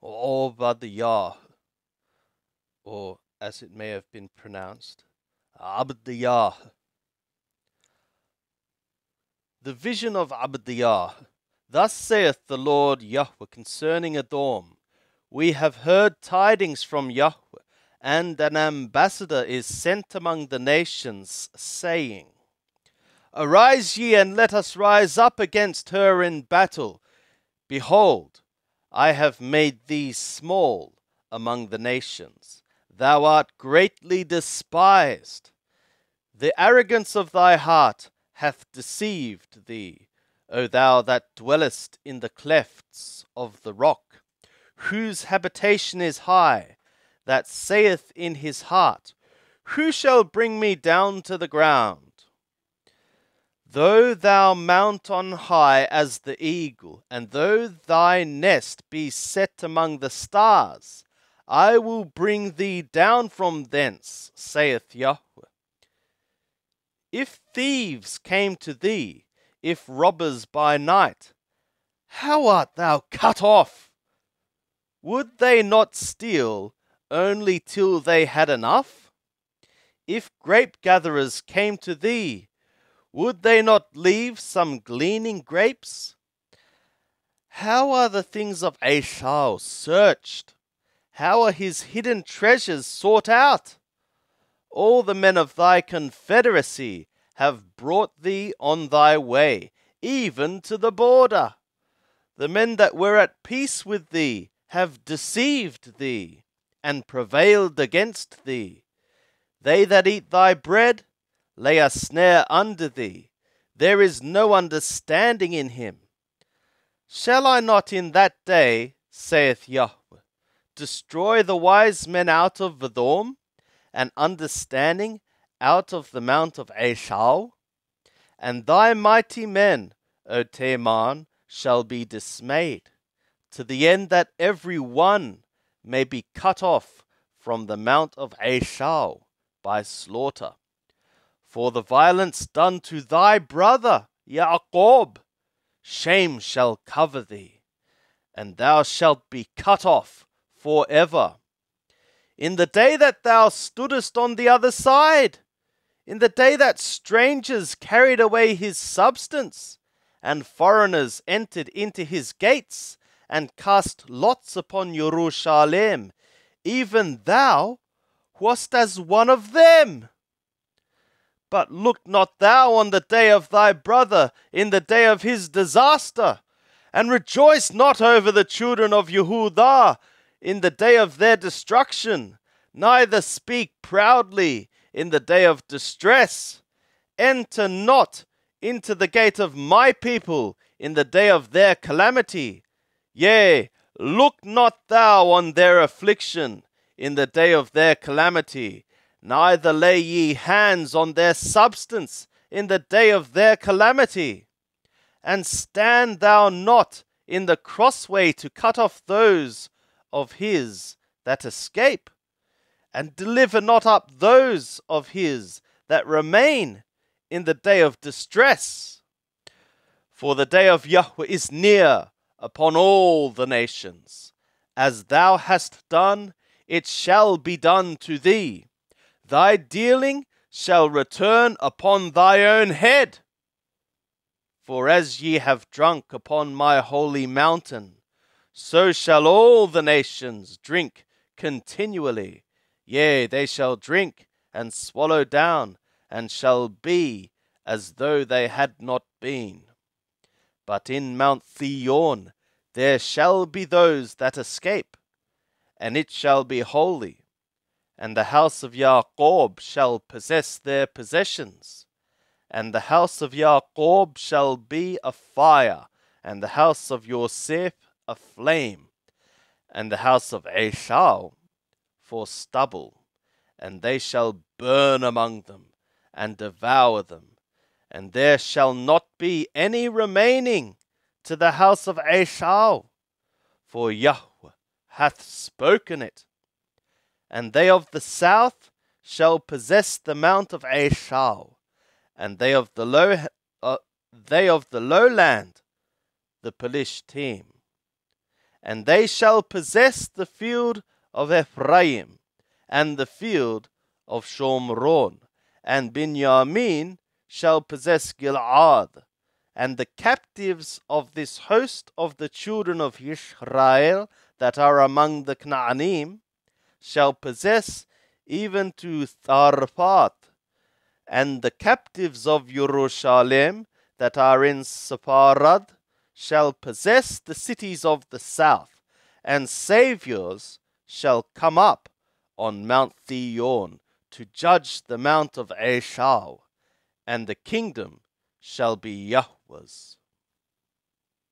or Obadiah, or as it may have been pronounced, Abdiyah. The vision of Abdiyah. Thus saith the Lord Yahweh concerning Adorm. We have heard tidings from Yahweh, and an ambassador is sent among the nations, saying, Arise ye, and let us rise up against her in battle. Behold, I have made thee small among the nations. Thou art greatly despised. The arrogance of thy heart hath deceived thee, O thou that dwellest in the clefts of the rock, whose habitation is high, that saith in his heart, Who shall bring me down to the ground? Though thou mount on high as the eagle, and though thy nest be set among the stars, I will bring thee down from thence, saith Yahweh. If thieves came to thee, if robbers by night, how art thou cut off? Would they not steal only till they had enough? If grape gatherers came to thee, would they not leave some gleaning grapes? How are the things of Ashal searched? How are his hidden treasures sought out? All the men of thy confederacy have brought thee on thy way, even to the border. The men that were at peace with thee have deceived thee, and prevailed against thee. They that eat thy bread lay a snare under thee. There is no understanding in him. Shall I not in that day, saith Yahweh, destroy the wise men out of Vithorm, and understanding out of the mount of Eshau? And thy mighty men, O Teman, shall be dismayed, to the end that every one may be cut off from the mount of Eshau by slaughter for the violence done to thy brother Yaqub, shame shall cover thee, and thou shalt be cut off for ever. In the day that thou stoodest on the other side, in the day that strangers carried away his substance, and foreigners entered into his gates, and cast lots upon Yerushalayim, even thou wast as one of them. But look not thou on the day of thy brother, in the day of his disaster, and rejoice not over the children of Yehudah, in the day of their destruction, neither speak proudly in the day of distress. Enter not into the gate of my people in the day of their calamity. Yea, look not thou on their affliction in the day of their calamity, neither lay ye hands on their substance in the day of their calamity. And stand thou not in the crossway to cut off those of his that escape, and deliver not up those of his that remain in the day of distress. For the day of Yahweh is near upon all the nations. As thou hast done, it shall be done to thee thy dealing shall return upon thy own head. For as ye have drunk upon my holy mountain, so shall all the nations drink continually. Yea, they shall drink and swallow down, and shall be as though they had not been. But in Mount Theon there shall be those that escape, and it shall be holy, and the house of Yaqob shall possess their possessions, and the house of Yaqob shall be a fire, and the house of Yosef a flame, and the house of Eshau for stubble, and they shall burn among them, and devour them, and there shall not be any remaining to the house of Eshau, for Yahweh hath spoken it and they of the south shall possess the mount of Ashal, and they of the low uh, they of the lowland, the Pelishtim, and they shall possess the field of Ephraim, and the field of Shomron, and Binyamin shall possess Gilad, and the captives of this host of the children of Israel that are among the Canaanim, shall possess even to Tharpat, and the captives of Jerusalem that are in Sepharad shall possess the cities of the south, and saviors shall come up on Mount Theon to judge the Mount of Eshau, and the kingdom shall be Yahweh's.